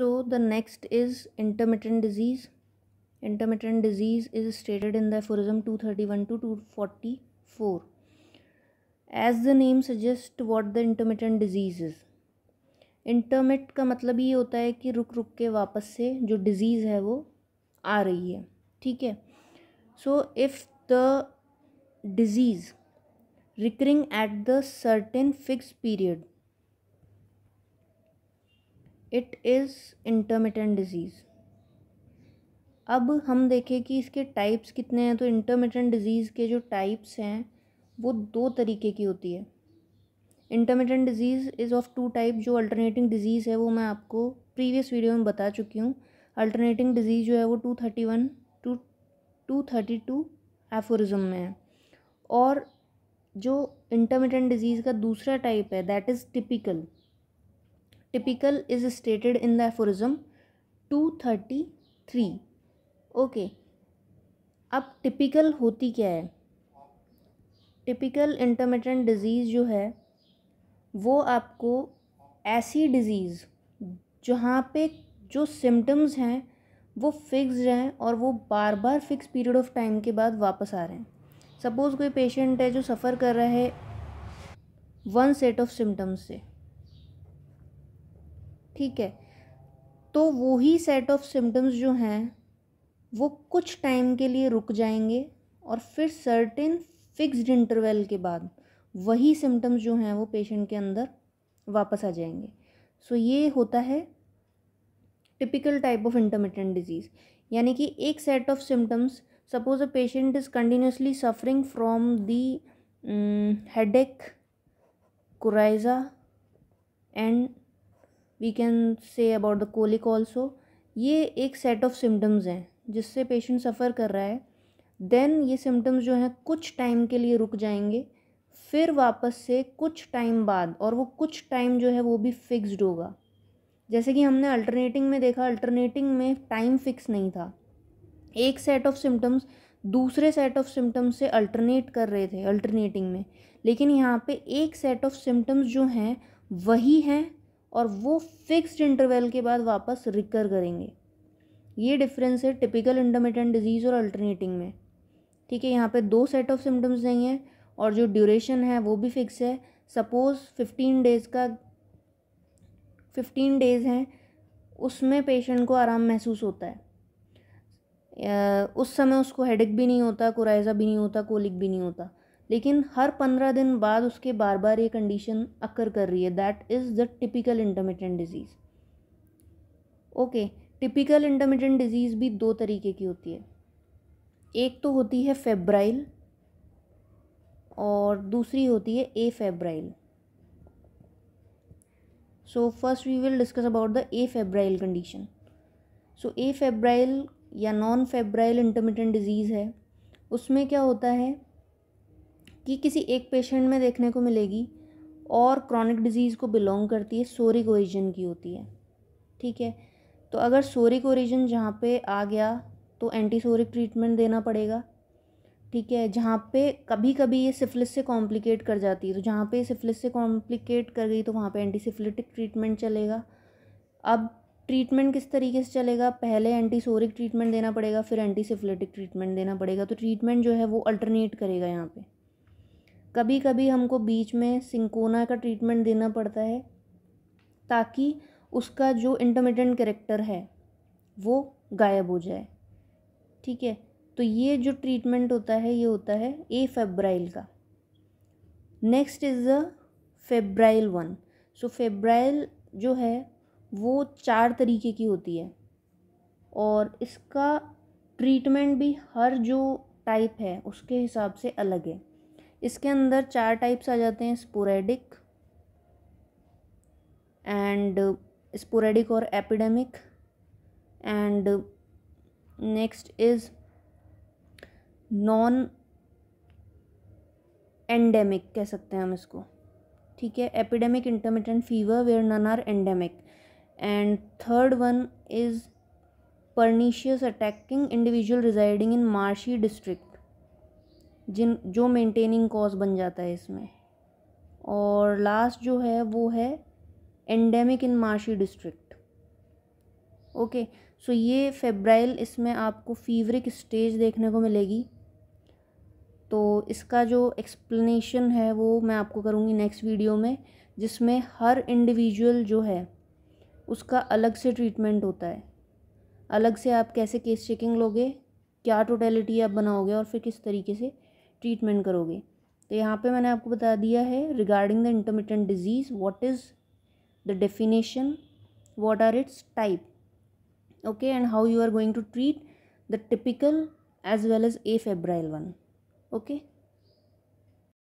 So the next is intermittent disease. Intermittent disease is stated in the aphorism 231 to 244. As the name suggests what the intermittent disease is. इंटरमिट का मतलब ये होता है कि रुक रुक के वापस से जो डिज़ीज़ है वो आ रही है ठीक है so if the disease recurring at the certain fix period it is intermittent disease अब हम देखें कि इसके टाइप्स कितने हैं तो इंटरमिटेंट डिज़ीज़ के जो टाइप्स हैं वो दो तरीके की होती है intermittent disease is of two type जो अल्टरनेटिंग डिज़ीज़ है वो मैं आपको प्रीवियस वीडियो में बता चुकी हूँ अल्टरनेटिंग डिज़ीज़ जो है वो two thirty one two two thirty two aphorism में है और जो इंटरमिटेंट डिज़ीज़ का दूसरा टाइप है that is typical typical is stated in the aphorism two thirty three okay अब टिपिकल होती क्या है टिपिकल इंटरमीडियट डिज़ीज़ जो है वो आपको ऐसी डिज़ीज़ जहाँ पे जो सिम्टम्स हैं वो फिक्स हैं और वो बार बार फिक्स पीरियड ऑफ टाइम के बाद वापस आ रहे हैं सपोज़ कोई पेशेंट है जो सफ़र कर रहा है वन सेट ऑफ सिम्टम्स से ठीक है तो वो ही सेट ऑफ सिम्टम्स जो हैं वो कुछ टाइम के लिए रुक जाएंगे और फिर सर्टेन फिक्स्ड इंटरवल के बाद वही सिम्टम्स जो हैं वो पेशेंट के अंदर वापस आ जाएंगे सो so, ये होता है typical type of intermittent disease यानी कि एक set of symptoms suppose a patient is continuously suffering from the headache coryza and we can say about the colic also ये एक सेट ऑफ सिम्टम्स हैं जिससे पेशेंट सफ़र कर रहा है देन ये सिम्टम्स जो हैं कुछ टाइम के लिए रुक जाएंगे फिर वापस से कुछ टाइम बाद और वो कुछ टाइम जो है वो भी फिक्स्ड होगा जैसे कि हमने अल्टरनेटिंग में देखा अल्टरनेटिंग में टाइम फिक्स नहीं था एक सेट ऑफ सिम्टम्स दूसरे सेट ऑफ सिम्टम्स से अल्टरनेट कर रहे थे अल्टरनेटिंग में लेकिन यहाँ पे एक सेट ऑफ सिम्टम्स जो हैं वही हैं और वो फिक्स्ड इंटरवल के बाद वापस रिकर करेंगे ये डिफरेंस है टिपिकल इंटरमीडियंट डिजीज़ और अल्टरनेटिंग में ठीक है यहाँ पे दो सेट ऑफ सिम्टम्स नहीं है और जो ड्यूरेशन है वो भी फिक्स है सपोज़ फिफ्टीन डेज़ का फिफ्टीन डेज़ हैं उसमें पेशेंट को आराम महसूस होता है उस समय उसको हेडेक भी नहीं होता कुराइजा भी नहीं होता कोलिक भी नहीं होता लेकिन हर पंद्रह दिन बाद उसके बार बार ये कंडीशन अक्कर कर रही है that is the typical intermittent disease okay typical intermittent disease भी दो तरीके की होती है एक तो होती है फेब्राइल और दूसरी होती है afebrile so first we will discuss about the afebrile condition so afebrile या नॉन फेब्राइल इंटरमीडियंट डिजीज़ है उसमें क्या होता है ये किसी एक पेशेंट में देखने को मिलेगी और क्रॉनिक डिजीज़ को बिलोंग करती है सोरिक ओरिजन की होती है ठीक है तो अगर सोरिक ओरिजन जहाँ पे आ गया तो एंटीसोरिक ट्रीटमेंट देना पड़ेगा ठीक है जहाँ पे कभी कभी ये सिफिलिस से कॉम्प्लिकेट कर जाती है तो जहाँ पे सिफिलिस से कॉम्प्लिकेट कर गई तो वहाँ पे एंटीसिफिलिटिक ट्रीटमेंट चलेगा अब ट्रीटमेंट किस तरीके से चलेगा पहले एंटीसोरिक ट्रीटमेंट देना पड़ेगा फिर एंटीसिफिलिटिक ट्रीटमेंट देना पड़ेगा तो ट्रीटमेंट जो है वो अल्टरनेट करेगा यहाँ पर कभी कभी हमको बीच में सिंकोना का ट्रीटमेंट देना पड़ता है ताकि उसका जो इंटरमीडियंट करेक्टर है वो गायब हो जाए ठीक है तो ये जो ट्रीटमेंट होता है ये होता है ए फेब्राइल का next is the febrile one so febrile जो है वो चार तरीके की होती है और इसका ट्रीटमेंट भी हर जो टाइप है उसके हिसाब से अलग है इसके अंदर चार टाइप्स आ जाते हैं स्पोरेडिक एंड स्पोरेडिक और epidemic and next is non endemic कह सकते हैं हम इसको ठीक है epidemic intermittent fever where none are endemic and third one is pernicious attacking individual residing in marshy district जिन जो मेंटेनिंग कॉज बन जाता है इसमें और लास्ट जो है वो है endemic in marshy district okay so ये फेब्राइल इसमें आपको फीवरिक स्टेज देखने को मिलेगी तो इसका जो एक्सप्लेनेशन है वो मैं आपको करूँगी नेक्स्ट वीडियो में जिसमें हर इंडिविजुअल जो है उसका अलग से ट्रीटमेंट होता है अलग से आप कैसे केस चेकिंग लोगे क्या टोटेलिटी आप बनाओगे और फिर किस तरीके से ट्रीटमेंट करोगे तो यहाँ पे मैंने आपको बता दिया है regarding the intermittent disease what is the definition what are its type okay and how you are going to treat the typical as well as afebrile one okay